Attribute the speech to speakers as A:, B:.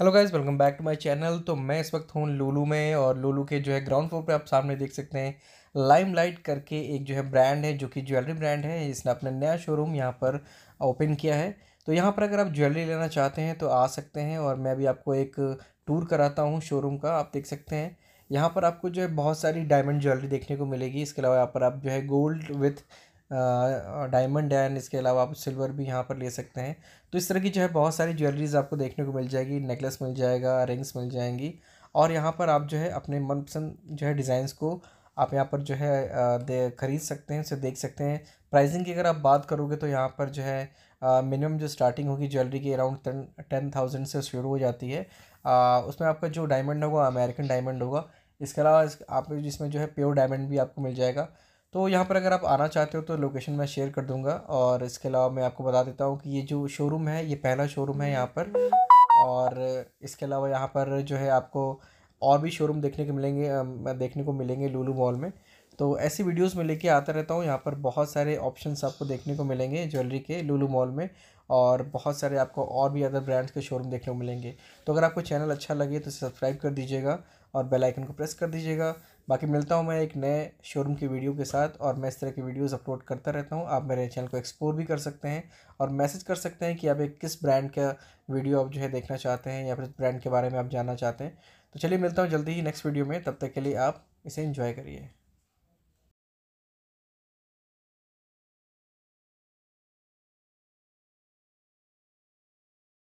A: hello guys welcome back to my channel तो मैं इस वक्त हूँ लूलू में और लूलू के जो है ग्राउंड फ्लोर पे आप सामने देख सकते हैं लाइम लाइट करके एक जो है ब्रांड है जो कि ज्वेलरी ब्रांड है इसने अपना नया शोरूम यहाँ पर ओपन किया है तो यहाँ पर अगर आप ज्वेलरी लेना चाहते हैं तो आ सकते हैं और मैं अभी आपको एक टूर कराता हूँ शोरूम का आप देख सकते हैं यहाँ पर आपको जो है बहुत सारी डायमंड ज्वेलरी देखने को मिलेगी इसके अलावा यहाँ पर आप जो है गोल्ड विथ डायमंड है इसके अलावा आप सिल्वर भी यहाँ पर ले सकते हैं तो इस तरह की जो है बहुत सारी ज्वेलरीज आपको देखने को मिल जाएगी नेकलेस मिल जाएगा रिंग्स मिल जाएंगी और यहाँ पर आप जो है अपने मनपसंद जो है डिज़ाइंस को आप यहाँ पर जो है दे ख़रीद सकते हैं उसे देख सकते हैं प्राइसिंग की अगर आप बात करोगे तो यहाँ पर जो है मिनिमम जो स्टार्टिंग होगी ज्वेलरी की अराउंड टेन टेन थाउजेंड से शुरू हो जाती है आ, उसमें आपका जो डायमंड होगा अमेरिकन डायमंड होगा इसके अलावा इस, आप जिसमें जो है प्योर डायमंड भी आपको मिल जाएगा तो यहाँ पर अगर आप आना चाहते हो तो लोकेशन मैं शेयर कर दूँगा और इसके अलावा मैं आपको बता देता हूँ कि ये जो शोरूम है ये पहला शोरूम है यहाँ पर और इसके अलावा यहाँ पर जो है आपको और भी शोरूम देखने के मिलेंगे देखने को मिलेंगे लूलू मॉल में तो ऐसी वीडियोस में लेके आता रहता हूँ यहाँ पर बहुत सारे ऑप्शंस आपको देखने को मिलेंगे ज्वेलरी के लूलू मॉल में और बहुत सारे आपको और भी अदर ब्रांड्स के शोरूम देखने को मिलेंगे तो अगर आपको चैनल अच्छा लगे तो सब्सक्राइब कर दीजिएगा और बेल आइकन को प्रेस कर दीजिएगा बाकी मिलता हूँ मैं एक नए शोरूम की वीडियो के साथ और मैं इस तरह की वीडियोस अपलोड करता रहता हूँ आप मेरे चैनल को एक्सप्लोर भी कर सकते हैं और मैसेज कर सकते हैं कि आप एक किस ब्रांड का वीडियो आप जो है देखना चाहते हैं या फिर ब्रांड के बारे में आप जानना चाहते हैं तो चलिए मिलता हूँ जल्दी ही नेक्स्ट वीडियो में तब तक के लिए आप इसे इन्जॉय करिए